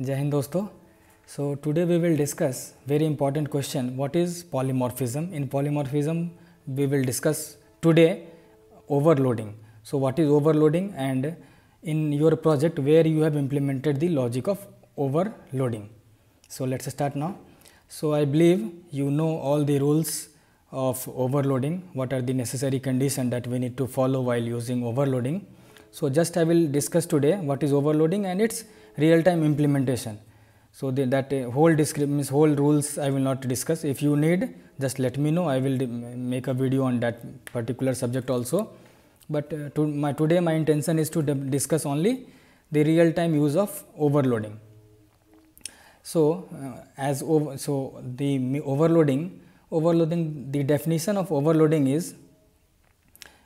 Jai Hind dosto. So today we will discuss very important question what is polymorphism. In polymorphism we will discuss today overloading. So what is overloading and in your project where you have implemented the logic of overloading. So let us start now. So I believe you know all the rules of overloading, what are the necessary conditions that we need to follow while using overloading. So, just I will discuss today what is overloading and its real time implementation. So, the, that uh, whole means whole rules I will not discuss. If you need just let me know I will make a video on that particular subject also. But uh, to my, today my intention is to discuss only the real time use of overloading. So, uh, as over, so the overloading overloading the definition of overloading is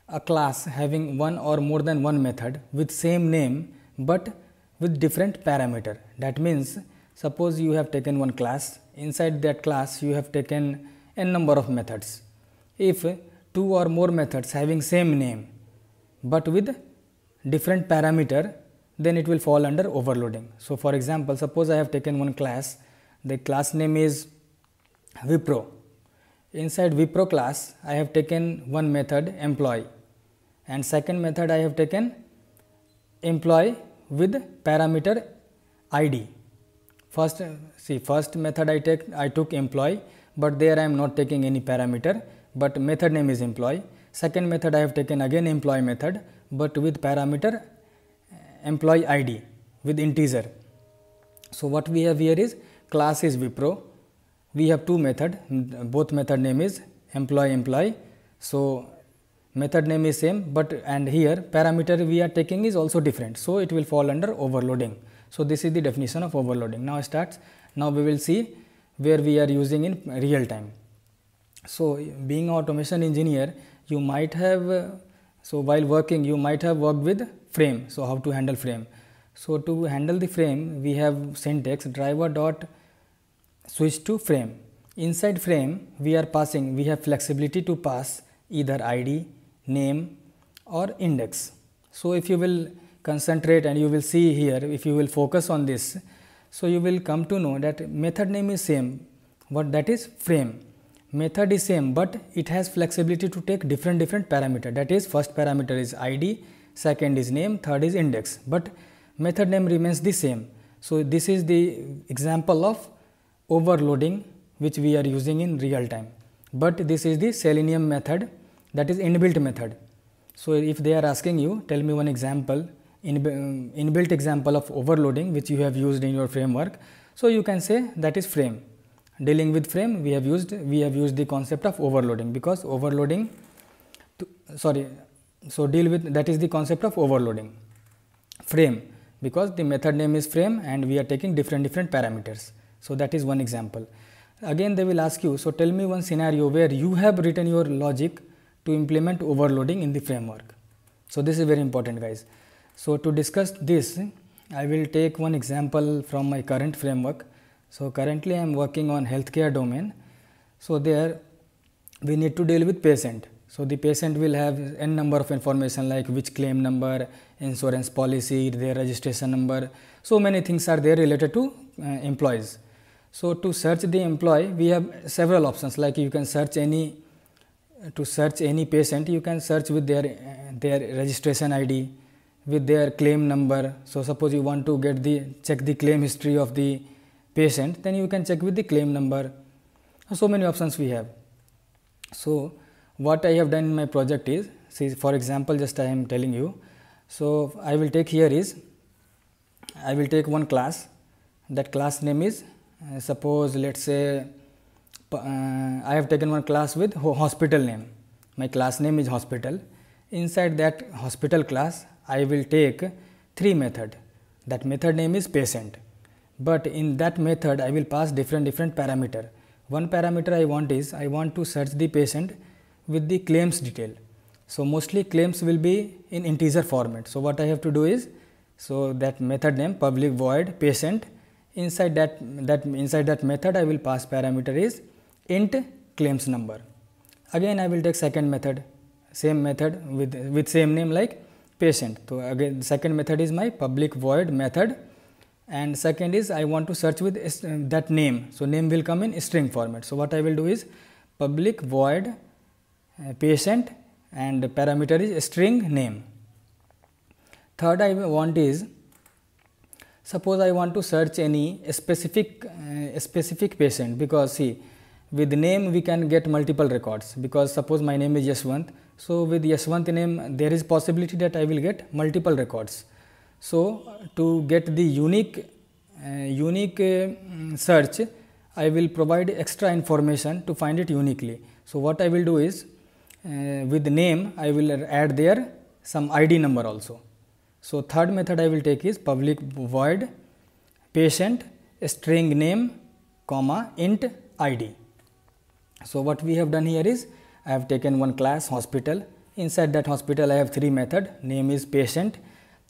a class having one or more than one method with same name but with different parameter. That means, suppose you have taken one class, inside that class you have taken n number of methods. If two or more methods having same name but with different parameter, then it will fall under overloading. So, for example, suppose I have taken one class, the class name is Vipro. Inside Vipro class, I have taken one method employee and second method I have taken employ with parameter id. First see first method I take I took employ, but there I am not taking any parameter, but method name is employ. Second method I have taken again employ method, but with parameter eh, employee id with integer. So, what we have here is class is Wipro, we have two method both method name is employee employee. So, method name is same, but and here parameter we are taking is also different. So, it will fall under overloading. So, this is the definition of overloading. Now, starts now we will see where we are using in real time. So, being automation engineer you might have so while working you might have worked with frame. So, how to handle frame. So, to handle the frame we have syntax driver dot switch to frame. Inside frame we are passing we have flexibility to pass either id name or index. So, if you will concentrate and you will see here if you will focus on this. So, you will come to know that method name is same what that is frame method is same, but it has flexibility to take different different parameter that is first parameter is id, second is name, third is index, but method name remains the same. So, this is the example of overloading which we are using in real time, but this is the selenium method that is inbuilt method. So, if they are asking you tell me one example in, um, inbuilt example of overloading which you have used in your framework. So, you can say that is frame dealing with frame we have used we have used the concept of overloading because overloading to, sorry so deal with that is the concept of overloading frame because the method name is frame and we are taking different different parameters. So, that is one example. Again they will ask you, so tell me one scenario where you have written your logic to implement overloading in the framework. So, this is very important guys. So, to discuss this, I will take one example from my current framework. So, currently I am working on healthcare domain. So, there we need to deal with patient. So, the patient will have n number of information like which claim number, insurance policy, their registration number. So, many things are there related to uh, employees. So, to search the employee, we have several options like you can search any to search any patient you can search with their their registration id with their claim number so suppose you want to get the check the claim history of the patient then you can check with the claim number so many options we have so what i have done in my project is see for example just i am telling you so i will take here is i will take one class that class name is uh, suppose let's say uh, I have taken one class with hospital name. My class name is hospital. Inside that hospital class, I will take three method. That method name is patient. But in that method, I will pass different different parameter. One parameter I want is I want to search the patient with the claims detail. So, mostly claims will be in integer format. So, what I have to do is, so that method name public void patient inside that, that inside that method I will pass parameter is int claims number. Again I will take second method, same method with, with same name like patient. So, again second method is my public void method and second is I want to search with that name. So, name will come in string format. So, what I will do is public void uh, patient and parameter is string name. Third I want is suppose I want to search any specific uh, specific patient because see with name we can get multiple records because suppose my name is Yashwant. So, with Yashwant name there is possibility that I will get multiple records. So, to get the unique uh, unique uh, search I will provide extra information to find it uniquely. So, what I will do is uh, with name I will add there some ID number also. So, third method I will take is public void patient string name comma int id so, what we have done here is I have taken one class hospital inside that hospital I have three method name is patient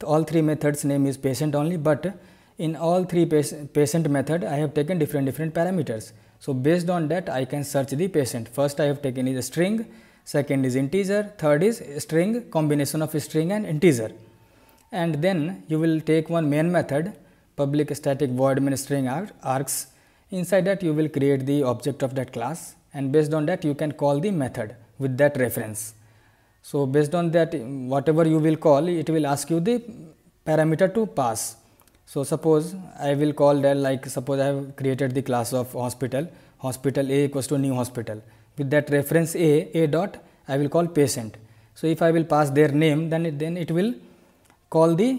all three methods name is patient only but in all three patient method I have taken different different parameters. So, based on that I can search the patient first I have taken is a string second is integer third is string combination of string and integer and then you will take one main method public static void main string args inside that you will create the object of that class and based on that you can call the method with that reference. So, based on that whatever you will call it will ask you the parameter to pass. So, suppose I will call that like suppose I have created the class of hospital, hospital A equals to new hospital with that reference A, A dot I will call patient. So, if I will pass their name then it, then it will call the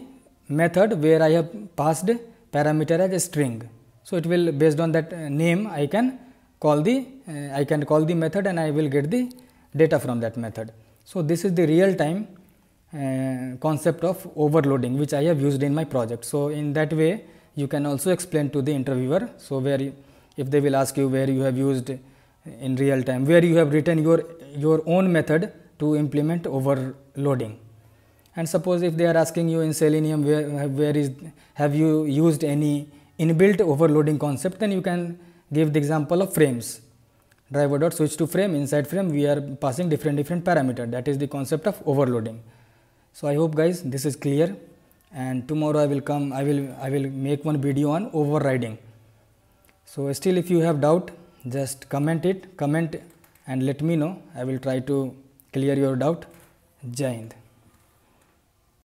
method where I have passed parameter as a string. So, it will based on that uh, name I can call the uh, I can call the method and I will get the data from that method. So, this is the real time uh, concept of overloading which I have used in my project. So, in that way you can also explain to the interviewer. So, where if they will ask you where you have used in real time, where you have written your, your own method to implement overloading. And suppose if they are asking you in Selenium where, where is have you used any inbuilt overloading concept then you can give the example of frames driver dot switch to frame inside frame we are passing different different parameter that is the concept of overloading so i hope guys this is clear and tomorrow i will come i will i will make one video on overriding so still if you have doubt just comment it comment and let me know i will try to clear your doubt jai hind